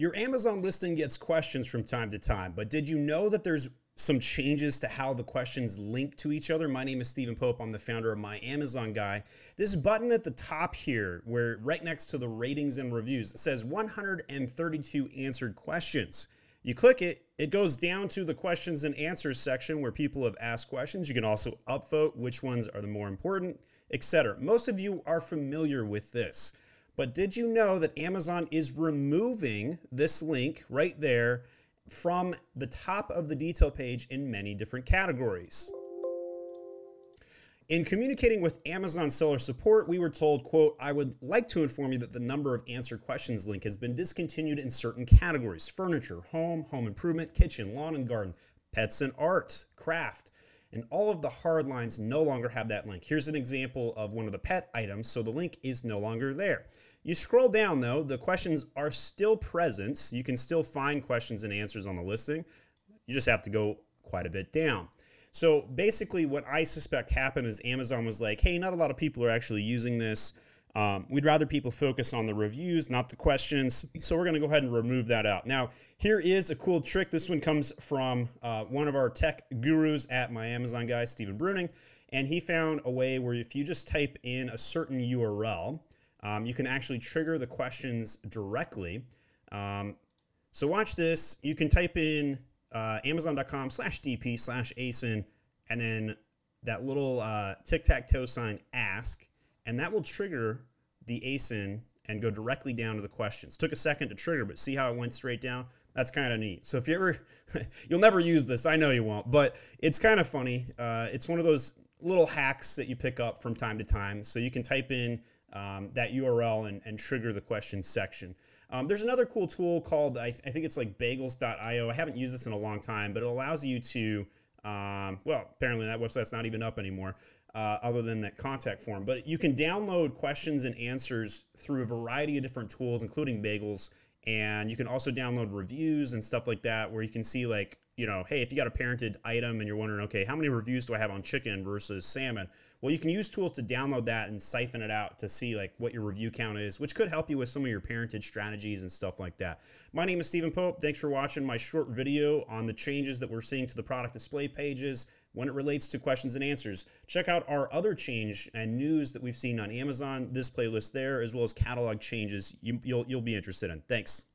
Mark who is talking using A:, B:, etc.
A: Your Amazon listing gets questions from time to time, but did you know that there's some changes to how the questions link to each other? My name is Stephen Pope. I'm the founder of My Amazon Guy. This button at the top here, where right next to the ratings and reviews, says 132 answered questions. You click it, it goes down to the questions and answers section where people have asked questions. You can also upvote which ones are the more important, etc. Most of you are familiar with this. But did you know that Amazon is removing this link right there from the top of the detail page in many different categories? In communicating with Amazon seller support, we were told, quote, I would like to inform you that the number of answered questions link has been discontinued in certain categories, furniture, home, home improvement, kitchen, lawn and garden, pets and art, craft, and all of the hard lines no longer have that link. Here's an example of one of the pet items, so the link is no longer there. You scroll down though, the questions are still present. you can still find questions and answers on the listing. You just have to go quite a bit down. So basically, what I suspect happened is Amazon was like, hey, not a lot of people are actually using this. Um, we'd rather people focus on the reviews, not the questions. So we're going to go ahead and remove that out. Now, here is a cool trick. This one comes from uh, one of our tech gurus at my Amazon guy, Stephen Bruning. And he found a way where if you just type in a certain URL, um, you can actually trigger the questions directly. Um, so watch this. You can type in uh, amazon.com slash dp slash asin and then that little uh, tic-tac-toe sign ask and that will trigger the asin and go directly down to the questions. Took a second to trigger, but see how it went straight down? That's kind of neat. So if you ever, you'll never use this. I know you won't, but it's kind of funny. Uh, it's one of those little hacks that you pick up from time to time. So you can type in um, that URL and, and, trigger the question section. Um, there's another cool tool called, I, th I think it's like bagels.io. I haven't used this in a long time, but it allows you to, um, well, apparently that website's not even up anymore, uh, other than that contact form. But you can download questions and answers through a variety of different tools, including bagels. And you can also download reviews and stuff like that, where you can see like you know, hey, if you got a parented item and you're wondering, okay, how many reviews do I have on chicken versus salmon? Well, you can use tools to download that and siphon it out to see like what your review count is, which could help you with some of your parentage strategies and stuff like that. My name is Stephen Pope. Thanks for watching my short video on the changes that we're seeing to the product display pages when it relates to questions and answers. Check out our other change and news that we've seen on Amazon, this playlist there, as well as catalog changes you, will you'll, you'll be interested in. Thanks.